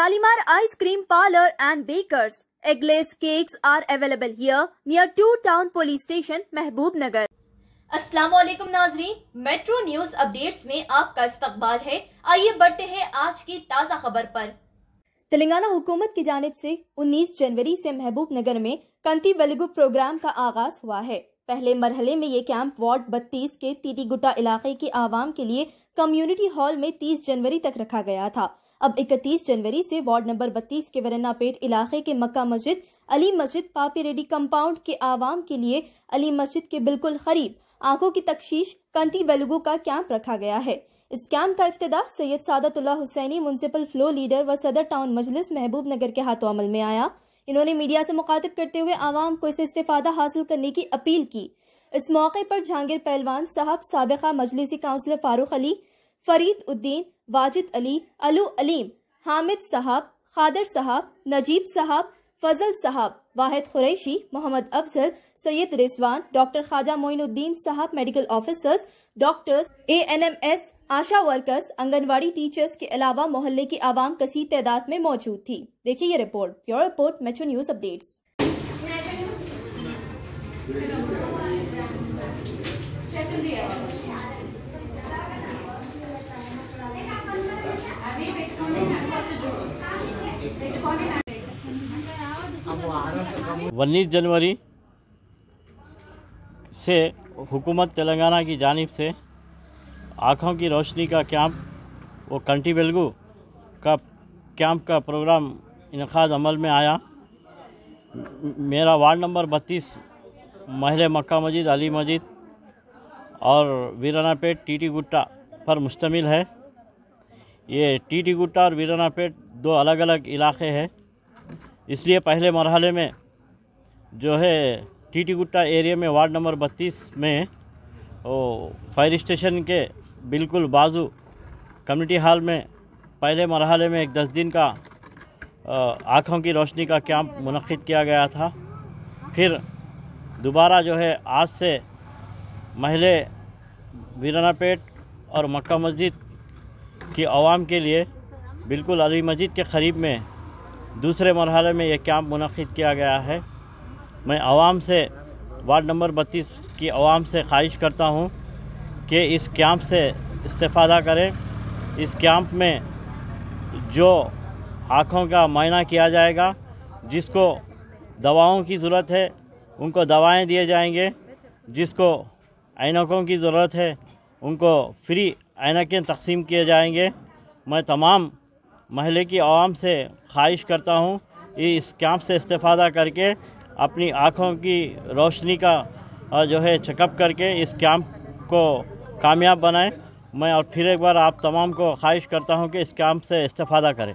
Shalimar Ice Cream Parlor and Bakers. Eggless cakes are available here near Two Town Police Station, Mehboob Nagar. अस्सलाम वालेकुम नाजरीन metro news updates में आपका इस्तकबाल है आइए बढ़ते हैं आज की ताज़ा खबर पर तेलंगाना हुकूमत की जानब से 19 जनवरी से महबूब नगर में कंती बलगु प्रोग्राम का आगाज हुआ है पहले मरहले में ये कैंप वार्ड 32 के तीतीगुट्टा इलाके के आवाम के लिए कम्युनिटी हॉल में 30 जनवरी तक रखा गया था अब 31 जनवरी से वार्ड नंबर 32 के पेट इलाके के मक्का मस्जिद अली मस्जिद पापी रेडी कंपाउंड के आवाम के लिए अली मस्जिद के बिल्कुल करीब आंखों की तकशीश कंती वेलुगु का कैंप रखा गया है इस कैंप का इफ्तः Syed Sadatullah Hussaini municipal floor leader व सदर टाउन मजलिस महबूब नगर के हाथों अमल में आया इन्होंने मीडिया से मुखातिब करते हुए आवाम को इसे इस्तेफादा हासिल करने की अपील की इस मौके पर जहांगीर पहलवान साहब सबका मजलिसी काउंसलर फारूक अली फरीद उद्दीन वाजिद अली अलू अलीम हामिद साहब खादर साहब नजीब साहब फजल साहब वाहिद खुरैशी मोहम्मद अफजल सैयद रिजवान डॉक्टर ख्वाजा मोइनुद्दीन साहब medical officers doctors A N M s ASHA workers anganwadi teachers के अलावा मोहल्ले की आवाम कसी तादाद में मौजूद थी देखिए ये रिपोर्ट प्योर रिपोर्ट मेचो न्यूज अपडेट चेक उन्नीस जनवरी से हुकूमत तेलंगाना की जानब से आँखों की रोशनी का कैंप व कंटी बेलगू का कैंप का प्रोग्राम इनखाज अमल में आया मेरा वार्ड नंबर बत्तीस महल मक्का मस्जिद अली मस्जिद और वीराना पेट टी टी गुट्टा पर मुश्तमिल है ये टी टी गुट्टा और वीराना पेट दो अलग अलग इलाके हैं इसलिए पहले मरहले में जो है टीटी गुट्टा एरिया में वार्ड नंबर 32 में वो फायर स्टेशन के बिल्कुल बाजू कम्युनिटी हॉल में पहले मरहले में एक दस दिन का आँखों की रोशनी का कैंप मनद किया गया था फिर दोबारा जो है आज से महले वीरानापेट और मक्का मस्जिद की आवाम के लिए बिल्कुल अली मस्जिद के करीब में दूसरे मरहले में यह कैंप मनद किया गया है मैं आवाम से वार्ड नंबर बत्तीस की आवाम से ख्वाहिश करता हूँ कि इस कैंप से इस्ता करें इस कैंप में जो आँखों का मायना किया जाएगा जिसको दवाओं की ज़रूरत है उनको दवाएं दिए जाएंगे जिसको ऐनकों की ज़रूरत है उनको फ्री ऐनकें तकसीम किए जाएंगे मैं तमाम महले की आवाम से ख्वाहिश करता हूँ इस कैंप से इस्तादा करके अपनी आँखों की रोशनी का जो है चेकअप करके इस कैंप को कामयाब बनाएं मैं और फिर एक बार आप तमाम को ख्वाहिश करता हूँ कि इस कैंप से इस्तेफादा करें